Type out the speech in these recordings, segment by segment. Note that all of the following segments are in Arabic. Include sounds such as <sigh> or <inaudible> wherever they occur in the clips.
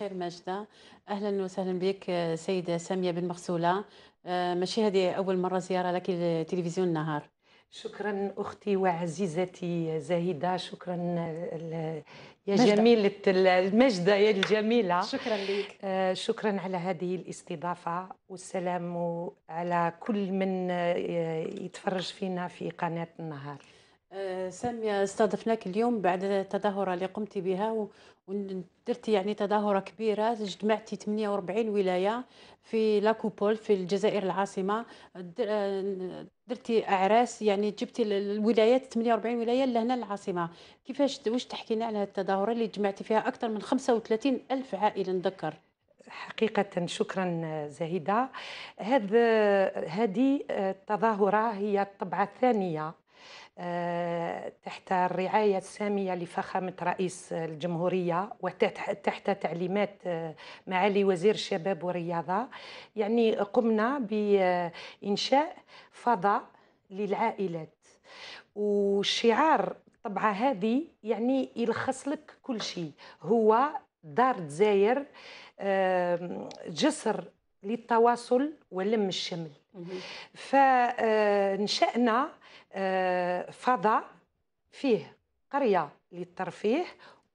خير ماجدة أهلا وسهلا بك سيدة سامية بن مغسولة آه، ماشي هذه أول مرة زيارة لك لتلفزيون النهار شكرا اختي وعزيزتي زاهده شكرا يا مجدة. جميلة المجدة يا الجميلة شكرا لك آه، شكرا على هذه الاستضافة والسلام على كل من آه، يتفرج فينا في قناة النهار آه، سامية استضفناك اليوم بعد التظاهرة اللي قمت بها ودرتي يعني تظاهرة كبيرة جمعتي 48 ولاية في لاكوبول في الجزائر العاصمة آه، درتي أعراس يعني جبتي الولايات 48 ولاية لهنا العاصمة كيفاش واش تحكي لنا على التظاهرة اللي جمعتي فيها أكثر من 35 ألف عائلة نذكر حقيقة شكرا زهيدة هذا هذه التظاهرة هي الطبعة الثانية آه، تحت الرعاية السامية لفخامة رئيس الجمهورية وتحت تعليمات آه، معالي وزير الشباب والرياضة يعني قمنا بإنشاء فضاء للعائلات والشعار طبعا هذه يعني يلخص لك كل شيء هو دار دزاير جسر للتواصل ولم الشمل فنشأنا آه، فضاء فيه قرية للترفيه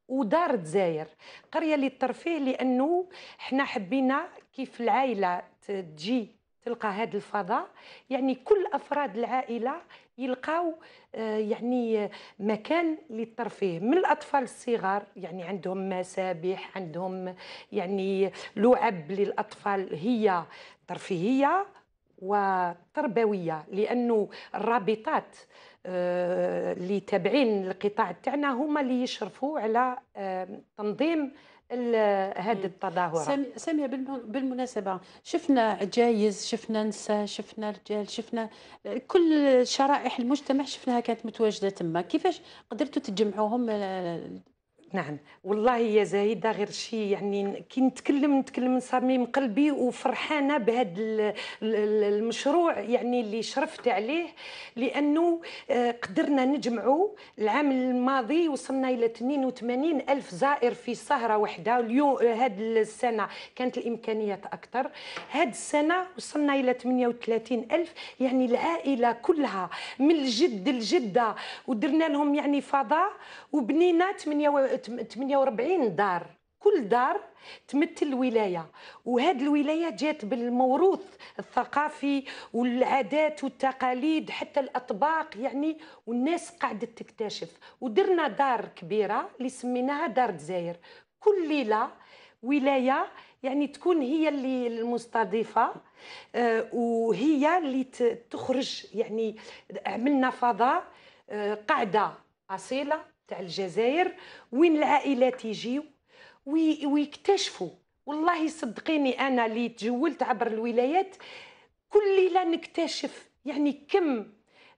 ودار دزاير قرية للترفيه لأنه حنا حبينا كيف العائلة تجي تلقى هذا الفضاء يعني كل أفراد العائلة يلقاو آه، يعني مكان للترفيه من الاطفال الصغار يعني عندهم مسابح عندهم يعني لعب للاطفال هي ترفيهيه وتربويه لانه الرابطات اللي آه، تابعين القطاع تاعنا هما اللي يشرفوا على آه، تنظيم هذه التظاهرة سامية بالمناسبة شفنا عجايز شفنا نساء شفنا رجال شفنا آه، كل شرائح المجتمع شفناها كانت متواجدة تما كيفاش قدرتوا تجمعوهم نعم والله يا زايده غير شي يعني كي نتكلم نتكلم من صميم قلبي وفرحانه بهذا المشروع يعني اللي شرفت عليه لانه آه، قدرنا نجمعوا العام الماضي وصلنا الى 82 الف زائر في سهره واحده اليوم هذه السنه كانت الامكانيات اكثر هذه السنه وصلنا الى 38 الف يعني العائله كلها من الجد الجده ودرنا لهم يعني فضاء وبنينا 48 دار كل دار تمثل ولايه وهذه الولايه جات بالموروث الثقافي والعادات والتقاليد حتى الاطباق يعني والناس قاعده تكتشف ودرنا دار كبيره اللي سميناها دار دزاير كل ليله ولايه يعني تكون هي اللي المستضيفه آه، وهي اللي تخرج يعني عملنا فضاء آه، قاعده اصيله تاع الجزائر وين العائلات يجيو ويكتشفوا والله صدقيني انا اللي تجولت عبر الولايات كل ليله نكتشف يعني كم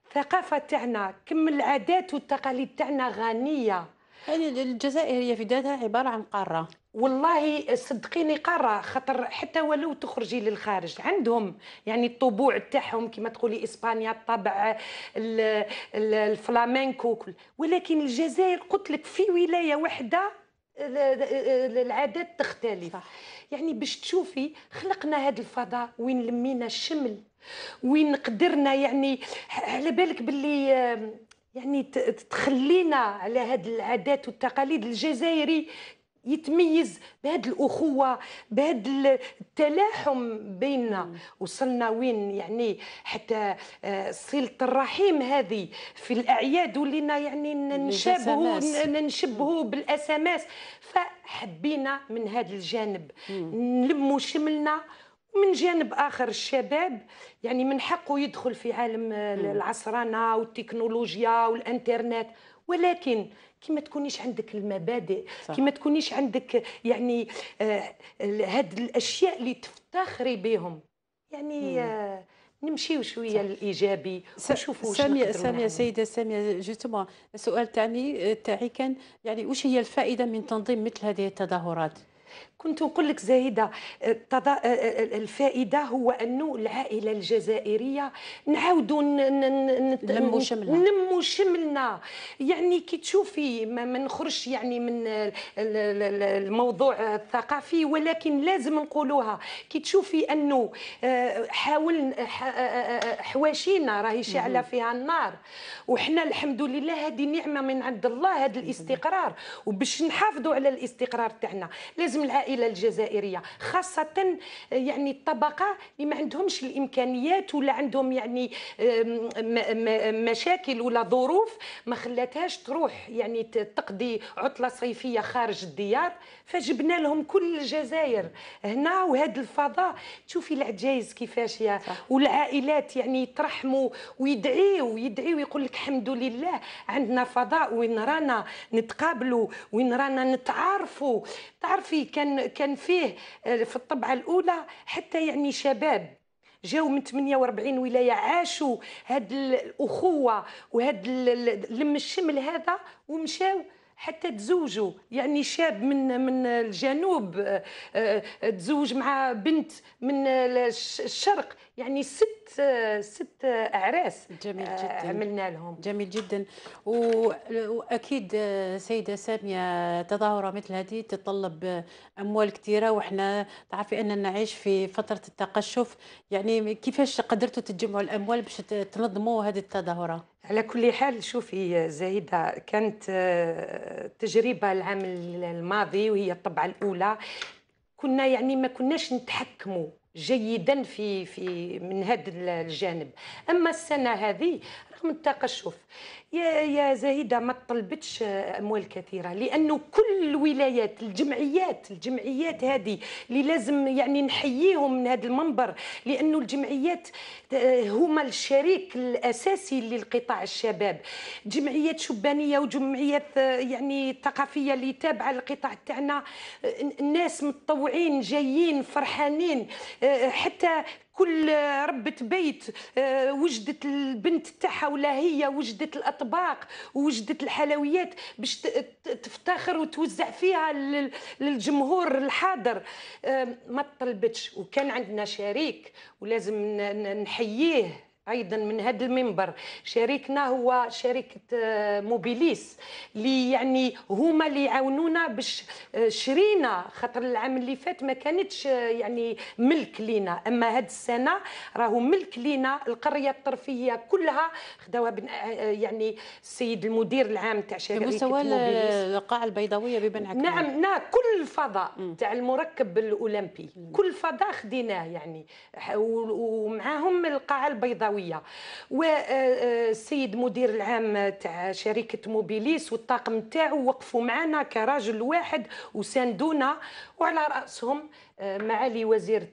الثقافه تاعنا كم العادات والتقاليد تاعنا غنيه يعني الجزائر هي في ذاتها عباره عن قاره والله صدقيني قاره خاطر حتى ولو تخرجي للخارج عندهم يعني الطبوع تاعهم كما تقولي اسبانيا الطبع الفلامينكو كل ولكن الجزائر قلت لك في ولايه واحده العادات تختلف صح. يعني باش تشوفي خلقنا هذا الفضاء وين لمينا الشمل وين قدرنا يعني على بالك باللي يعني تخلينا على هذه العادات والتقاليد الجزائري يتميز بهذ الاخوه بهذا التلاحم بيننا وصلنا وين يعني حتى آه، صله الرحيم هذه في الاعياد ولينا يعني ننشبه ننشبه بالاس ام اس فحبينا من هذا الجانب نلموا شملنا ومن جانب اخر الشباب يعني من حقه يدخل في عالم العصرنه والتكنولوجيا والانترنت ولكن كي ما تكونيش عندك المبادئ صح. كي ما تكونيش عندك يعني آه، هاد الاشياء اللي تفتخري بهم يعني آه، نمشيو شويه للايجابي ونشوفوا ساميه ساميه سيده ساميه جوستومون السؤال تاعي تاعي كان يعني واش هي الفائده من تنظيم مثل هذه التظاهرات كنت نقول لك زايده آه، آه، آه، الفائده هو انه العائله الجزائريه نعاودوا نلموا شملنا نلموا شملنا يعني كي تشوفي ما نخرجش يعني من الموضوع الثقافي ولكن لازم نقولوها كي تشوفي انه حاول حواشينا راهي شاعله فيها النار وحنا الحمد لله هذه نعمه من عند الله هذا الاستقرار وباش نحافظوا على الاستقرار تاعنا لازم لازم العائله الجزائريه خاصه آه، يعني الطبقه اللي ما عندهمش الامكانيات ولا عندهم يعني مشاكل ولا ظروف ما خلاتهاش تروح يعني تقضي عطله صيفيه خارج الديار فجبنا لهم كل الجزائر هنا وهذا الفضاء تشوفي العجايز كيفاش يا والعائلات يعني يترحموا ويدعيوا ويدعيوا ويقول لك الحمد لله عندنا فضاء وين رانا نتقابلوا وين رانا نتعارفوا تعرفي كان كان فيه آه، في الطبعه الاولى حتى يعني شباب جاو من 48 ولايه عاشوا هاد الاخوه وهاد لم الشمل هذا ومشاو حتى تزوجوا يعني شاب من من الجنوب آه، آه، تزوج مع بنت من الشرق يعني ست آه، ست اعراس جميل جدا عملنا لهم جميل جدا واكيد سيده ساميه تظاهره مثل هذه تتطلب اموال كثيره وحنا تعرفي اننا نعيش في فتره التقشف يعني كيفاش قدرتوا تجمعوا الاموال باش تنظموا هذه التظاهره على كل حال شوفي زايدة كانت آه، تجربة العام الماضي وهي الطبعة الأولى كنا يعني ما كناش نتحكموا جيدا في في من هذا الجانب اما السنه هذه من التقشف يا يا زهيده ما طلبتش اموال كثيره لانه كل الولايات الجمعيات الجمعيات هذه اللي لازم يعني نحييهم من هذا المنبر لانه الجمعيات آه، هما الشريك الاساسي للقطاع الشباب جمعيات شبانيه وجمعيات آه، يعني ثقافيه اللي تابعه للقطاع تاعنا آه، الناس متطوعين جايين فرحانين حتى كل ربة بيت آه، وجدت البنت تاعها ولا هي وجدت الاطباق وجدت الحلويات باش تفتخر وتوزع فيها للجمهور الحاضر آه، ما طلبتش وكان عندنا شريك ولازم نحييه ايضا من هذا المنبر شريكنا هو شركه آه، موبيليس اللي يعني هما اللي يعاونونا باش آه، شرينا خاطر العام اللي فات ما كانتش آه، يعني ملك لينا اما هاد السنه راهو ملك لينا القريه الطرفيه كلها خداوها يعني السيد المدير العام تاع شركه مستوى القاعه البيضاويه ببن ببنعك نعم،, نعم نعم كل الفضاء تاع المركب الاولمبي كل فضاء خديناه يعني ومعاهم القاعه البيضاويه القرويه والسيد مدير العام تاع شركه موبيليس والطاقم تاعو وقفوا معنا كراجل واحد وساندونا وعلى راسهم آه، معالي وزيره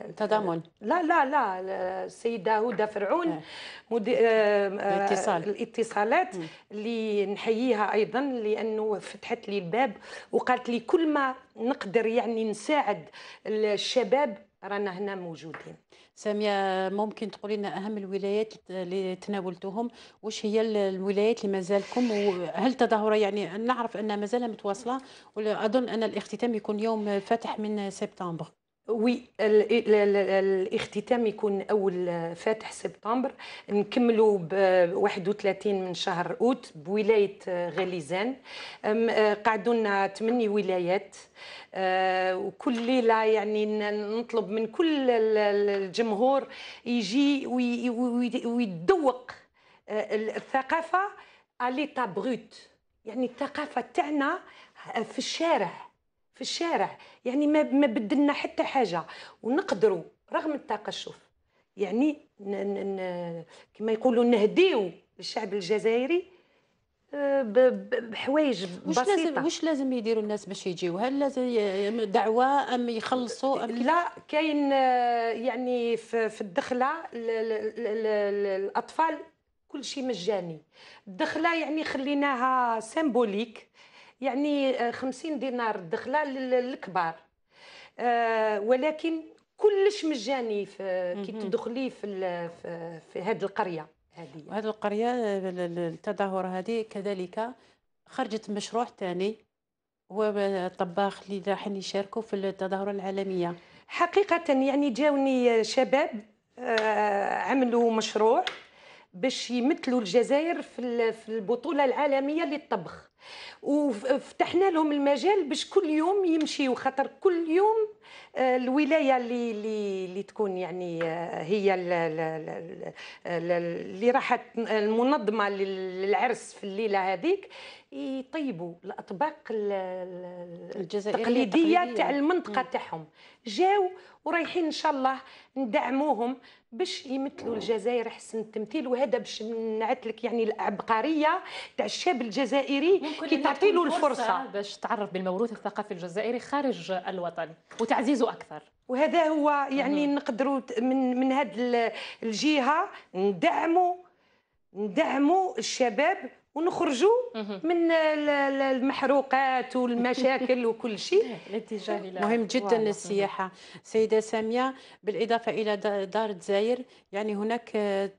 التضامن لا لا لا السيده هدى فرعون آه. آه، الاتصال الاتصالات اللي نحييها ايضا لانه فتحت لي الباب وقالت لي كل ما نقدر يعني نساعد الشباب رانا هنا موجودين ساميه ممكن تقولي لنا اهم الولايات اللي تناولتوهم واش هي الولايات اللي مازالكم وهل تظاهره يعني نعرف ان مازال متواصله واظن اظن ان الاختتام يكون يوم فتح من سبتمبر وي الاختتام يكون اول آه، فاتح سبتمبر نكملوا ب 31 آه، من شهر اوت بولايه آه، غليزان قعدوا لنا ثمانية ولايات وكل ليله يعني نطلب من كل الجمهور يجي ويدوق الثقافه اليتا بروت يعني الثقافه تاعنا في الشارع في الشارع يعني ما ما بدلنا حتى حاجه ونقدروا رغم التقشف يعني كما يقولوا نهديو الشعب الجزائري آه، بحوايج بسيطه واش لازم واش لازم يديروا الناس باش يجيو هل لازم دعوه ام يخلصوا أم لا كاين آه، يعني في الدخله الاطفال كل شيء مجاني الدخله يعني خليناها سيمبوليك يعني 50 آه، دينار الدخله للكبار آه، ولكن كلش مجاني كي تدخلي في في, هذه القريه هذه وهذه القريه التظاهره هذه كذلك خرجت مشروع ثاني هو الطباخ اللي راح يشاركوا في التظاهره العالميه حقيقه يعني جاوني شباب آه، عملوا مشروع باش يمثلوا الجزائر في البطوله العالميه للطبخ وفتحنا لهم المجال باش كل يوم يمشيوا خاطر كل يوم آه، الولايه اللي اللي, تكون يعني آه، هي اللي راحت المنظمه للعرس في الليله هذيك يطيبوا الاطباق الجزائريه التقليديه تاع المنطقه تاعهم جاو ورايحين ان شاء الله ندعموهم باش يمثلوا الجزائر احسن التمثيل وهذا باش نعت لك يعني العبقريه تاع الشاب الجزائري كي تعطي له الفرصه باش تعرف بالموروث الثقافي الجزائري خارج الوطن وتعزيزه اكثر وهذا هو يعني نقدروا من من هذه الجهه ندعموا ندعموا الشباب ونخرجوا من المحروقات والمشاكل <laughs> وكل شيء الاتجاه الى مهم جدا للسياحه سيده ساميه بالاضافه الى دار الجزائر يعني هناك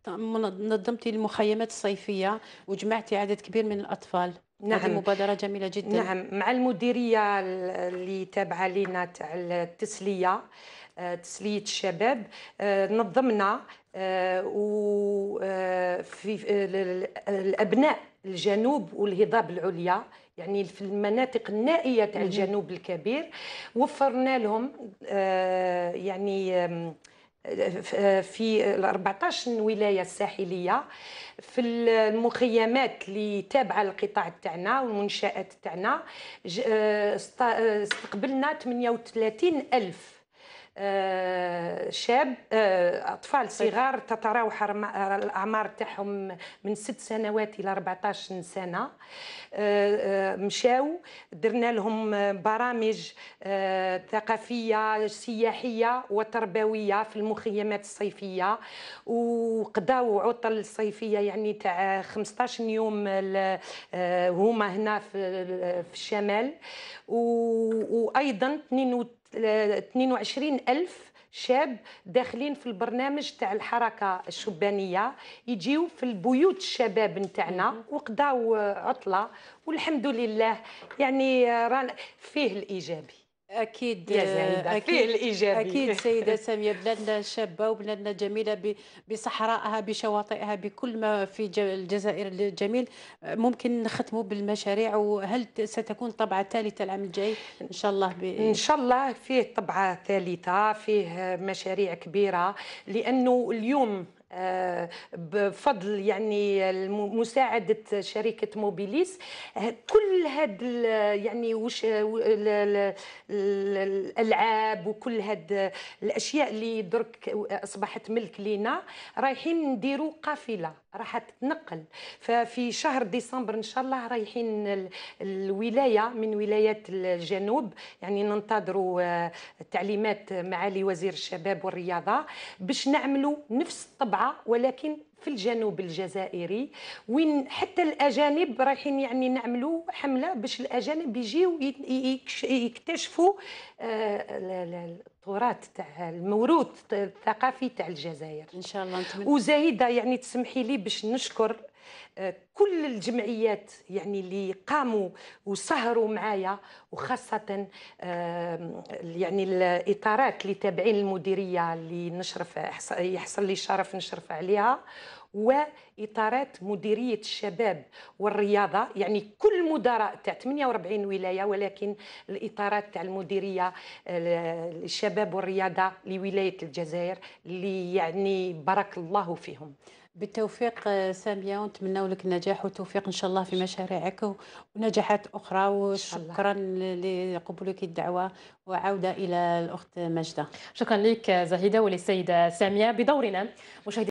نظمتي المخيمات الصيفيه وجمعتي عدد كبير من الاطفال نعم هذه مبادرة جميلة جدا نعم مع المديرية اللي تابعة لنا تاع التسلية آه، تسلية الشباب آه، نظمنا آه، وفي الأبناء الجنوب والهضاب العليا يعني في المناطق النائيه تاع الجنوب الكبير وفرنا لهم يعني في ال 14 ولايه الساحليه في المخيمات اللي تابعه للقطاع تاعنا والمنشات تاعنا آه، آه، استقبلنا 38 ألف آه، شاب آه، اطفال طيب. صغار تتراوح الاعمار تاعهم من ست سنوات الى 14 سنه آه، مشاو درنا لهم برامج ثقافيه سياحيه وتربويه في المخيمات الصيفيه وقضاو عطل صيفيه يعني تاع 15 يوم هما هنا في الشمال وايضا 22 22 ألف شاب داخلين في البرنامج تاع الحركه الشبانيه يجيو في البيوت الشباب نتاعنا وقضاو عطله والحمد لله يعني رانا فيه الايجابي اكيد يا زايده آه، اكيد الايجابي اكيد <laughs> سيده ساميه بلادنا شابه وبلادنا جميله بصحرائها بشواطئها بكل ما في الجزائر الجميل ممكن نختمه بالمشاريع وهل ستكون طبعه ثالثه العام الجاي ان شاء الله ب... ان شاء الله فيه طبعه ثالثه فيه مشاريع كبيره لانه اليوم آه، بفضل يعني مساعدة شركة موبيليس آه، كل هاد يعني وش الألعاب وكل هاد الأشياء اللي درك أصبحت ملك لينا رايحين نديروا قافلة راح تتنقل ففي شهر ديسمبر ان شاء الله رايحين الولايه من ولايات الجنوب يعني ننتظروا آه، تعليمات معالي وزير الشباب والرياضه باش نعملوا نفس الطبع سبعة ولكن في الجنوب الجزائري وين حتى الاجانب رايحين يعني نعملوا حمله باش الاجانب يجيو يكتشفوا آه، التراث تاع الموروث الثقافي تاع الجزائر ان شاء الله نتمنى وزايده يعني تسمحي لي باش نشكر آه، كل الجمعيات يعني اللي قاموا وسهروا معايا وخاصة يعني الإطارات اللي تابعين المديرية اللي نشرف يحصل لي شرف نشرف عليها واطارات مديريه الشباب والرياضه يعني كل مدراء تاع 48 ولايه ولكن الاطارات تاع المديريه الشباب والرياضه لولايه الجزائر اللي يعني بارك الله فيهم بالتوفيق آه، ساميه ونتمنى لك النجاح والتوفيق ان شاء الله في مشاريعك ونجاحات اخرى وشكرا لقبولك الدعوه وعوده الى الاخت ماجده شكرا لك زهيده وللسيده ساميه بدورنا مشاهدين